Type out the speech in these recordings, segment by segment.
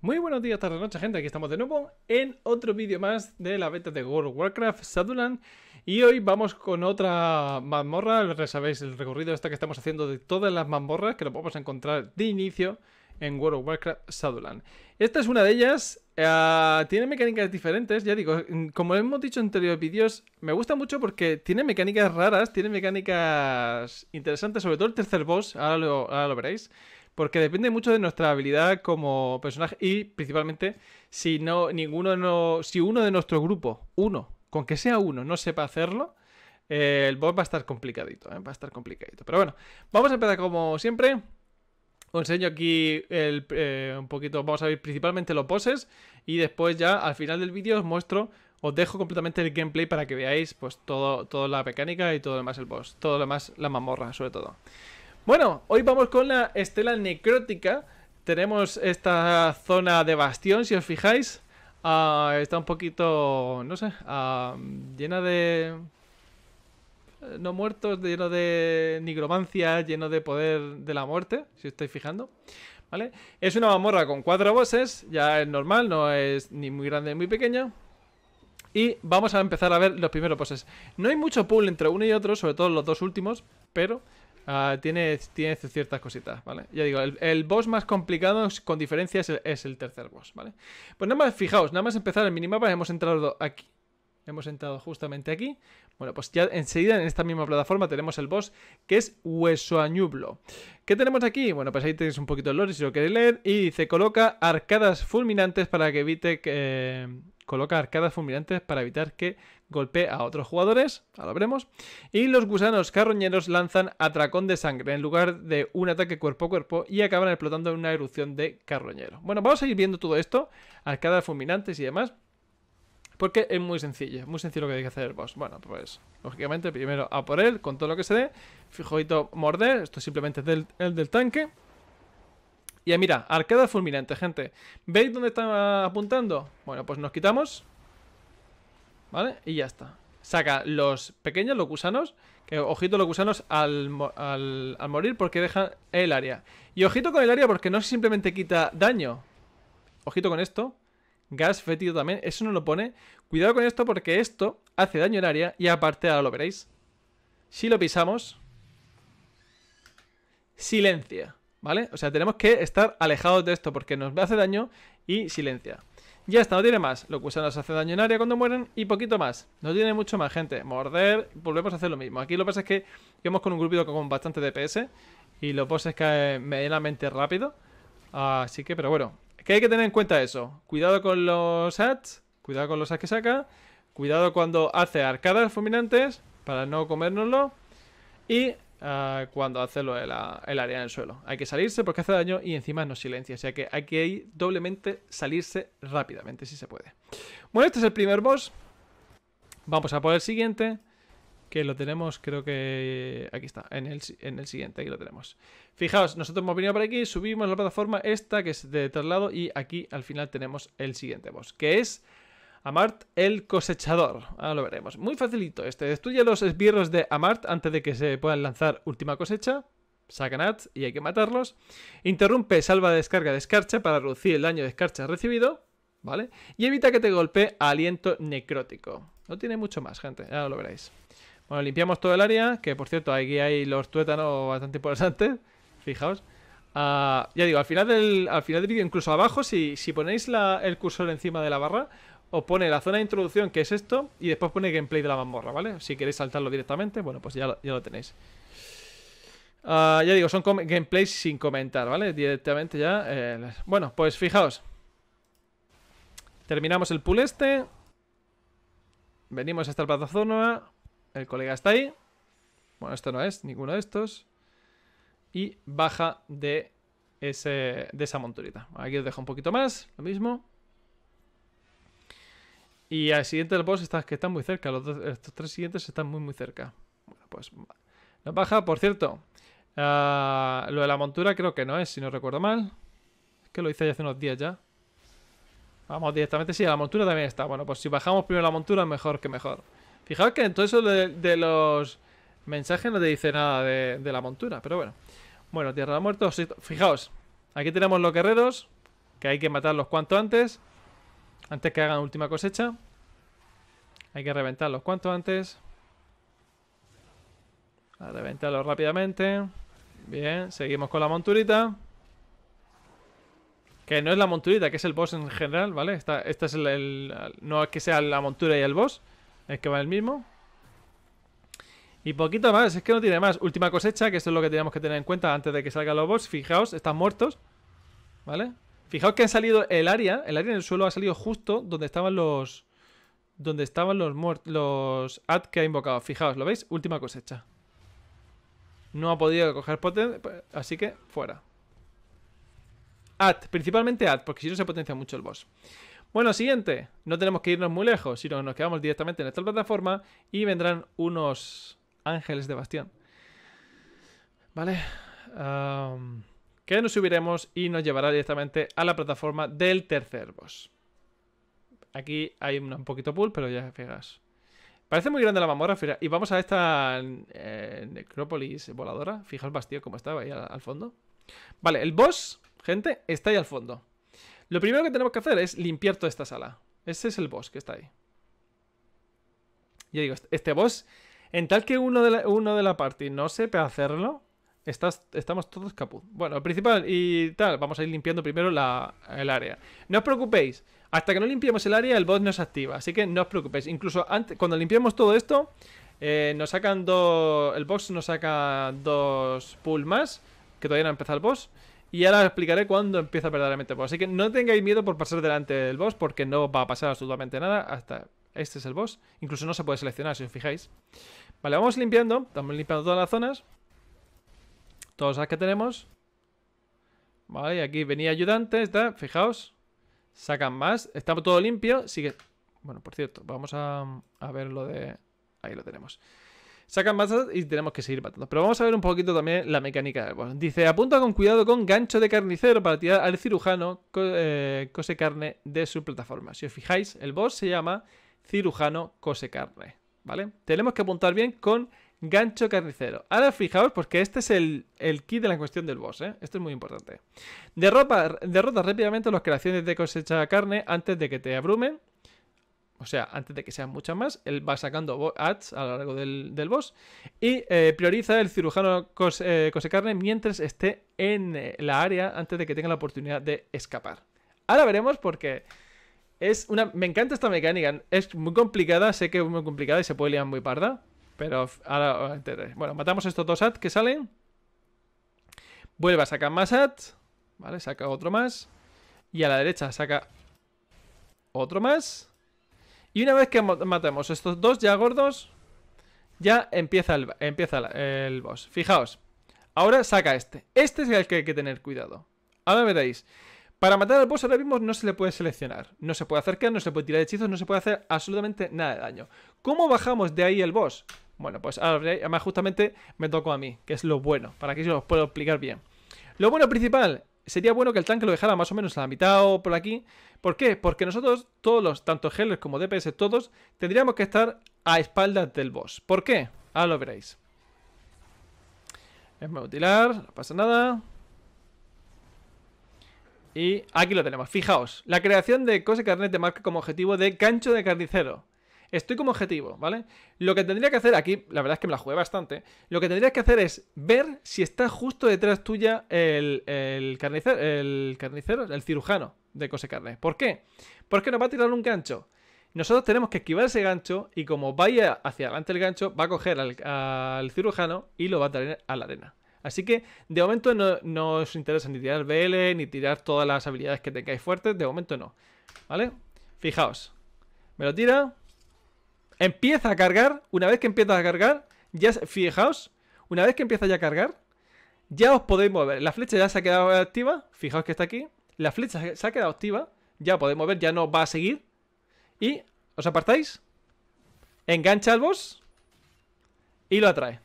Muy buenos días, tarde, noche, gente. Aquí estamos de nuevo en otro vídeo más de la beta de World of Warcraft Shadowland. Y hoy vamos con otra mazmorra. sabéis el recorrido este que estamos haciendo de todas las mazmorras que lo podemos encontrar de inicio en World of Warcraft Shadowland. Esta es una de ellas. Ah, tiene mecánicas diferentes, ya digo, mm, como hemos dicho en anteriores vídeos, me gusta mucho porque tiene mecánicas raras, tiene mecánicas interesantes, sobre todo el tercer boss, ahora lo veréis porque depende mucho de nuestra habilidad como personaje y principalmente si no ninguno no, si uno de nuestro grupo, uno, con que sea uno, no sepa hacerlo, eh, el boss va a estar complicadito, eh, va a estar complicadito. Pero bueno, vamos a empezar como siempre. Os enseño aquí el, eh, un poquito, vamos a ver principalmente los poses y después ya al final del vídeo os muestro, os dejo completamente el gameplay para que veáis pues todo, toda la mecánica y todo lo demás el boss, todo lo demás la mamorra sobre todo. Bueno, hoy vamos con la estela necrótica. Tenemos esta zona de bastión, si os fijáis. Ah, está un poquito, no sé, ah, llena de... Eh, no muertos, lleno de nigromancia, lleno de poder de la muerte, si os estáis fijando. ¿Vale? Es una mamorra con cuatro voces. ya es normal, no es ni muy grande ni muy pequeña. Y vamos a empezar a ver los primeros bosses. No hay mucho pool entre uno y otro, sobre todo los dos últimos, pero Ah, tiene, ciertas cositas, ¿vale? Ya digo, el, boss más complicado con diferencias es el, tercer boss, ¿vale? Pues nada más, fijaos, nada más empezar el minimapa, hemos entrado aquí. Hemos entrado justamente aquí. Bueno, pues ya enseguida en esta misma plataforma tenemos el boss que es Hueso Añublo. ¿Qué tenemos aquí? Bueno, pues ahí tenéis un poquito de lore si lo queréis leer. Y dice, coloca arcadas fulminantes para que evite que... Eh, coloca arcadas fulminantes para evitar que golpea a otros jugadores, ya lo veremos, y los gusanos carroñeros lanzan atracón de sangre en lugar de un ataque cuerpo a cuerpo y acaban explotando en una erupción de carroñero. Bueno, vamos a ir viendo todo esto, arcadas fulminantes y demás, porque es muy sencillo, muy sencillo lo que hay que hacer vos. Bueno, pues lógicamente primero a por él con todo lo que se dé, fijoito, morder, esto simplemente es del, el del tanque. Y mira, arcada fulminante, gente. ¿Veis dónde está apuntando? Bueno, pues nos quitamos ¿Vale? Y ya está. Saca los pequeños, locusanos Que ojito los gusanos al, morir porque dejan el área. Y ojito con el área porque no simplemente quita daño. Ojito con esto. Gas fetido también. Eso no lo pone. Cuidado con esto porque esto hace daño en área. Y aparte ahora lo veréis. Si lo pisamos... Silencia. ¿Vale? O sea, tenemos que estar alejados de esto porque nos hace daño y silencia. Ya está, no tiene más. usan nos hace daño en área cuando mueren y poquito más. No tiene mucho más, gente. Morder, volvemos a hacer lo mismo. Aquí lo que pasa es que íbamos con un grupito con bastante DPS y los bosses caen medianamente rápido. Así que, pero bueno, que hay que tener en cuenta eso. Cuidado con los hats, cuidado con los hats que saca, cuidado cuando hace arcadas fulminantes para no comérnoslo y Ah, cuando hace lo el área en el suelo. Hay que salirse porque hace daño y encima no silencia. O sea que hay que ir doblemente salirse rápidamente si se puede. Bueno, este es el primer boss. Vamos a por el siguiente. Que lo tenemos, creo que... Aquí está, en el, en el siguiente, aquí lo tenemos. Fijaos, nosotros hemos venido por aquí, subimos la plataforma esta que es de traslado y aquí al final tenemos el siguiente boss, que es Amart el cosechador. Ahora lo veremos. Muy facilito este. Destruye los esbirros de Amart antes de que se puedan lanzar última cosecha. at y hay que matarlos. Interrumpe salva descarga de escarcha para reducir el daño de escarcha recibido. ¿Vale? Y evita que te golpee aliento necrótico. No tiene mucho más, gente. Ahora lo veréis. Bueno, limpiamos todo el área. Que por cierto, aquí hay los tuétanos bastante importantes. Fijaos. Ah, ya digo, al final del, vídeo, incluso abajo, si, ponéis el cursor encima de la barra, os pone la zona de introducción, que es esto, y después pone gameplay de la mazmorra, ¿vale? Si queréis saltarlo directamente, bueno, pues ya, lo tenéis. Ah, ya digo, son gameplays sin comentar, ¿vale? Directamente ya. Eh, bueno, pues fijaos. Terminamos el pool este. Venimos hasta el plataforma. El colega está ahí. Bueno, esto no es ninguno de estos. Y baja de, ese, de esa monturita. Aquí os dejo un poquito más, lo mismo. Y al siguiente del boss que están muy cerca. Los estos tres siguientes están muy, muy cerca. Bueno, pues nos baja. Por cierto, ah, lo de la montura creo que no es, si no recuerdo mal. Es que lo hice hace unos días ya. Vamos directamente, sí, a la montura también está. Bueno, pues si bajamos primero la montura, mejor que mejor. Fijaos que en todo eso de, los mensajes no te dice nada de, de, la montura, pero bueno. Bueno, Tierra de Muertos, fijaos. Aquí tenemos los guerreros, que hay que matarlos cuanto antes. Antes que hagan última cosecha. Hay que reventarlos cuanto antes. A reventarlos rápidamente. Bien, seguimos con la monturita. Que no es la monturita, que es el boss en general, ¿vale? Esta, es el, No es que sea la montura y el boss. Es que va el mismo. Y poquito más, es que no tiene más. Última cosecha, que esto es lo que tenemos que tener en cuenta antes de que salgan los boss. Fijaos, están muertos. ¿Vale? Fijaos que ha salido el área, el área en el suelo ha salido justo donde estaban los... Donde estaban los muertos, los ad que ha invocado. Fijaos, ¿lo veis? Última cosecha. No ha podido coger potencia, así que fuera. Ad, principalmente ad, porque si no se potencia mucho el boss. Bueno, siguiente. No tenemos que irnos muy lejos, sino nos quedamos directamente en esta plataforma y vendrán unos ángeles de bastión. Vale que nos subiremos y nos llevará directamente a la plataforma del tercer boss. Aquí hay un poquito pool, pero ya fijas. Parece muy grande la mamora, Y vamos a esta eh, necrópolis voladora. Fijaos bastío cómo estaba ahí al, fondo. Vale, el boss, gente, está ahí al fondo. Lo primero que tenemos que hacer es limpiar toda esta sala. Ese es el boss que está ahí. Ya digo, este boss, en tal que uno de uno de la party no sepa hacerlo, estamos todos capuz. Bueno, principal y tal, vamos a ir limpiando primero el área. No os preocupéis, hasta que no limpiemos el área, el boss no se activa. Así que no os preocupéis. Incluso antes, cuando limpiemos todo esto, eh, nos sacan dos. El boss nos saca dos pull más, que todavía no ha empezado el boss. Y ahora os explicaré cuándo empieza verdaderamente el boss. Así que no tengáis miedo por pasar delante del boss, porque no va a pasar absolutamente nada hasta este es el boss. Incluso no se puede seleccionar, si os fijáis. Vale, vamos limpiando. Estamos limpiando todas las zonas todas las que tenemos. Vale, aquí venía ayudante, fijaos. Sacan más, está todo limpio, sigue... Bueno, por cierto, vamos a, ver lo de... Ahí lo tenemos sacan más y tenemos que seguir matando. Pero vamos a ver un poquito también la mecánica del boss. Dice, apunta con cuidado con gancho de carnicero para tirar al cirujano cosecarne eh, cose carne de su plataforma. Si os fijáis, el boss se llama cirujano cose carne, ¿vale? Tenemos que apuntar bien con Gancho carnicero. Ahora fijaos, porque este es el, el kit de la cuestión del boss, ¿eh? Esto es muy importante. derrota rápidamente las creaciones de cosecha de carne antes de que te abrumen. O sea, antes de que sean muchas más, él va sacando ads a lo largo del, boss. Y eh, prioriza el cirujano eh, cose, carne mientras esté en eh, la área antes de que tenga la oportunidad de escapar. Ahora veremos porque es una... Me encanta esta mecánica. Es muy complicada, sé que es muy complicada y se puede liar muy parda. Pero ahora... Bueno, matamos estos dos at que salen. Vuelve a sacar más at. Vale, saca otro más. Y a la derecha saca otro más. Y una vez que matemos estos dos ya gordos, ya empieza el, empieza el boss. Fijaos. Ahora saca este. Este es el que hay que tener cuidado. Ahora veréis. Para matar al boss ahora mismo no se le puede seleccionar. No se puede acercar, no se puede tirar hechizos, no se puede hacer absolutamente nada de daño. ¿Cómo bajamos de ahí el boss? Bueno, pues ahora, además justamente me tocó a mí, que es lo bueno, para que yo os pueda explicar bien. Lo bueno principal, sería bueno que el tanque lo dejara más o menos a la mitad o por aquí. ¿Por qué? Porque nosotros, todos los, tanto healers como DPS, todos, tendríamos que estar a espaldas del boss. ¿Por qué? Ahora lo veréis. Es mutilar, no pasa nada. Y aquí lo tenemos, fijaos. La creación de Cose Carnet de marca como objetivo de gancho de carnicero. Estoy como objetivo, ¿vale? Lo que tendría que hacer aquí, la verdad es que me la jugué bastante. Lo que tendría que hacer es ver si está justo detrás tuya el, carnicero, el carnicero, el cirujano de cosecarne. ¿Por qué? Porque nos va a tirar un gancho. Nosotros tenemos que esquivar ese gancho y como vaya hacia adelante el gancho, va a coger al, cirujano y lo va a traer a la arena. Así que de momento no, nos os interesa ni tirar BL, ni tirar todas las habilidades que tengáis fuertes, de momento no. ¿Vale? Fijaos. Me lo tira. Empieza a cargar, una vez que empieza a cargar, ya fijaos, una vez que empieza ya a cargar, ya os podéis mover. La flecha ya se ha quedado activa, fijaos que está aquí. La flecha se ha quedado activa, ya podéis mover, ya no va a seguir. Y os apartáis, engancha al boss y lo atrae.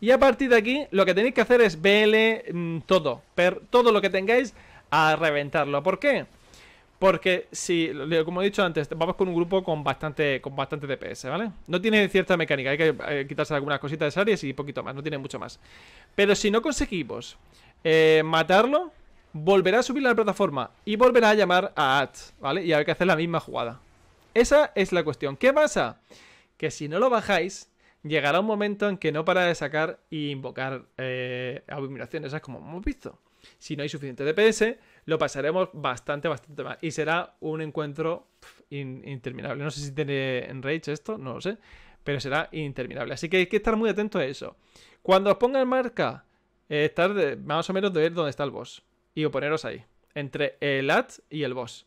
Y a partir de aquí, lo que tenéis que hacer es BL mm, todo, todo lo que tengáis a reventarlo. ¿Por qué? Porque si, como he dicho antes, vamos con un grupo con bastante, con bastante DPS, ¿vale? No tiene cierta mecánica, hay que eh, quitarse algunas cositas de áreas y poquito más, no tiene mucho más. Pero si no conseguimos eh, matarlo, volverá a subir la plataforma y volverá a llamar a AT, ¿vale? Y habrá que hacer la misma jugada. Esa es la cuestión. ¿Qué pasa? Que si no lo bajáis, llegará un momento en que no para de sacar e invocar eh, abominaciones, como hemos visto. Si no hay suficiente DPS, lo pasaremos bastante, bastante mal. Y será un encuentro interminable. No sé si tiene en Rage esto, no lo sé. Pero será interminable. Así que hay que estar muy atento a eso. Cuando os ponga en marca, eh, estar más o menos de ver dónde está el boss. Y oponeros ahí. Entre el AT y el boss.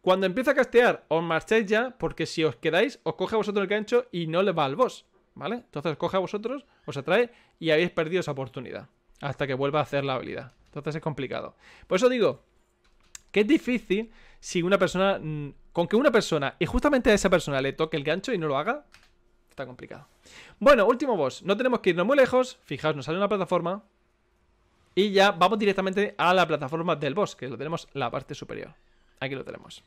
Cuando empieza a castear, os marcháis ya, porque si os quedáis, os coge a vosotros el gancho y no le va al boss. ¿Vale? Entonces os coge a vosotros, os atrae y habéis perdido esa oportunidad. Hasta que vuelva a hacer la habilidad. Entonces es complicado. Por eso digo que es difícil si una persona... Mm, con que una persona, y justamente a esa persona le toque el gancho y no lo haga, está complicado. Bueno, último boss. No tenemos que irnos muy lejos. Fijaos, nos sale una plataforma. Y ya vamos directamente a la plataforma del boss, que lo tenemos en la parte superior. Aquí lo tenemos.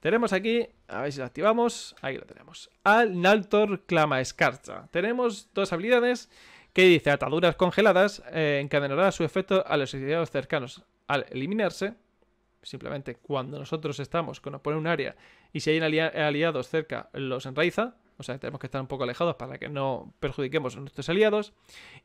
Tenemos aquí, a ver si lo activamos, aquí lo tenemos, al Naltor Clama Escarcha. Tenemos dos habilidades que dice ataduras congeladas eh, encadenará su efecto a los exiliados cercanos al eliminarse. Simplemente cuando nosotros estamos que nos pone un área y si hay aliados cerca los enraiza, o sea, tenemos que estar un poco alejados para que no perjudiquemos a nuestros aliados.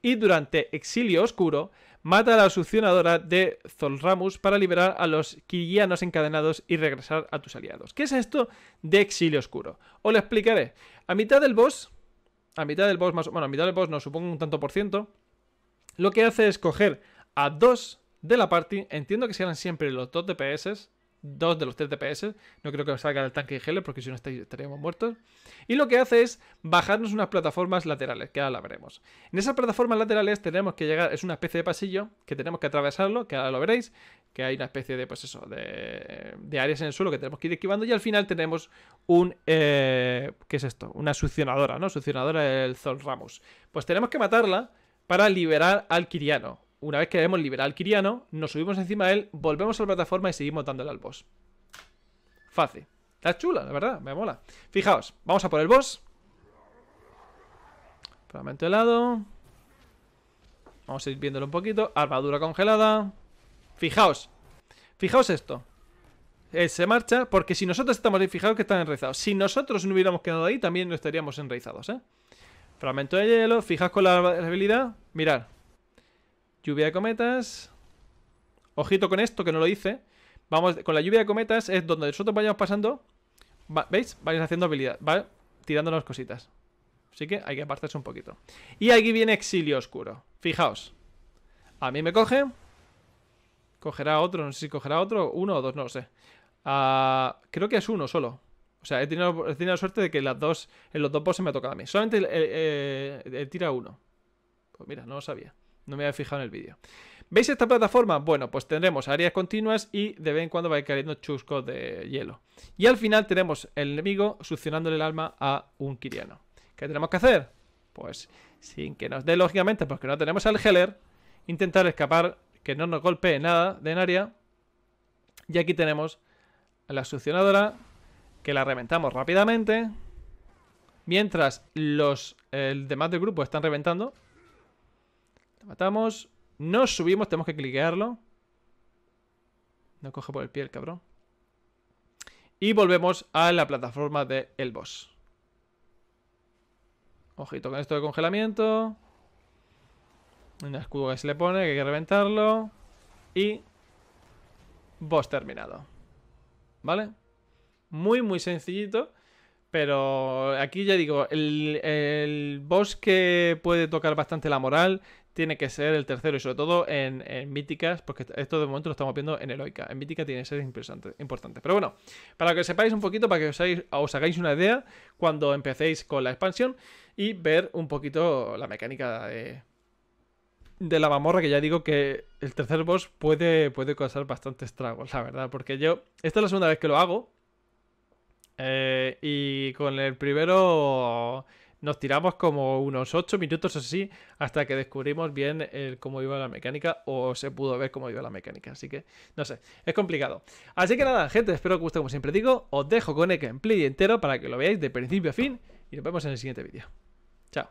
Y durante Exilio Oscuro, mata a la succionadora de Zolramus para liberar a los quirianos encadenados y regresar a tus aliados. ¿Qué es esto de Exilio Oscuro? Os lo explicaré. A mitad del boss a mitad del boss, más, bueno, a mitad del boss no, supongo un tanto por ciento, lo que hace es coger a dos de la party, entiendo que serán siempre los dos DPS, dos de los tres DPS, no creo que salga el tanque de Heller porque si no estaríamos muertos, y lo que hace es bajarnos unas plataformas laterales, que ahora la veremos. En esas plataformas laterales tenemos que llegar, es una especie de pasillo que tenemos que atravesarlo, que ahora lo veréis, que hay una especie de, pues eso, de, de, áreas en el suelo que tenemos que ir esquivando y al final tenemos un, eh, ¿qué es esto? Una succionadora, ¿no? Succionadora del Zol Ramos. Pues tenemos que matarla para liberar al Kiriano. Una vez que hemos liberado al Kiriano, nos subimos encima de él, volvemos a la plataforma y seguimos dándole al boss. Fácil. Está chula, la verdad, me mola. Fijaos, vamos a por el boss. Fragmento helado. Vamos a ir viéndolo un poquito. Armadura congelada. Fijaos. Fijaos esto. Eh, se marcha, porque si nosotros estamos ahí, fijaos que están enraizados. Si nosotros no hubiéramos quedado ahí, también no estaríamos enraizados, ¿eh? Fragmento de hielo, fijaos con la habilidad. Mirad. Lluvia de cometas. Ojito con esto, que no lo hice. Vamos, con la lluvia de cometas es donde nosotros vayamos pasando. ¿Veis? Vais haciendo habilidad, tirando Tirándonos cositas. Así que hay que apartarse un poquito. Y aquí viene exilio oscuro. Fijaos. A mí me coge. Cogerá otro, no sé si cogerá otro, uno o dos, no lo sé. Ah, creo que es uno solo. O sea, he tenido, la suerte de que las dos, en los dos bosses me ha tocado a mí. Solamente eh, el, tira uno. Pues mira, no lo sabía. No me había fijado en el vídeo. ¿Veis esta plataforma? Bueno, pues tendremos áreas continuas y de vez en cuando va a ir cayendo chuscos de hielo. Y al final tenemos el enemigo succionándole el alma a un kiriano. ¿Qué tenemos que hacer? Pues sin que nos dé, lógicamente, porque no tenemos al Heller, intentar escapar que no nos golpee nada de en área. Y aquí tenemos a la succionadora, que la reventamos rápidamente. Mientras los demás del grupo están reventando. La matamos. Nos subimos, tenemos que cliquearlo. No coge por el pie el cabrón. Y volvemos a la plataforma del boss. Ojito con esto de congelamiento. Un escudo que se le pone, que hay que reventarlo. Y... Boss terminado. ¿Vale? Muy, muy sencillito. Pero aquí ya digo, el, boss que puede tocar bastante la moral tiene que ser el tercero y sobre todo en, en, míticas, porque esto de momento lo estamos viendo en heroica. En mítica tiene que ser importante. importante. Pero bueno, para que sepáis un poquito, para que os hagáis una idea cuando empecéis con la expansión y ver un poquito la mecánica de de la mamorra que ya digo que el tercer boss puede, puede causar bastantes tragos, la verdad. Porque yo, esta es la segunda vez que lo hago. Eh, y con el primero nos tiramos como unos 8 minutos o así hasta que descubrimos bien cómo iba la mecánica o se pudo ver cómo iba la mecánica. Así que, no sé, es complicado. Así que nada, gente, espero que os guste como siempre digo. Os dejo con el gameplay entero para que lo veáis de principio a fin y nos vemos en el siguiente vídeo. Chao.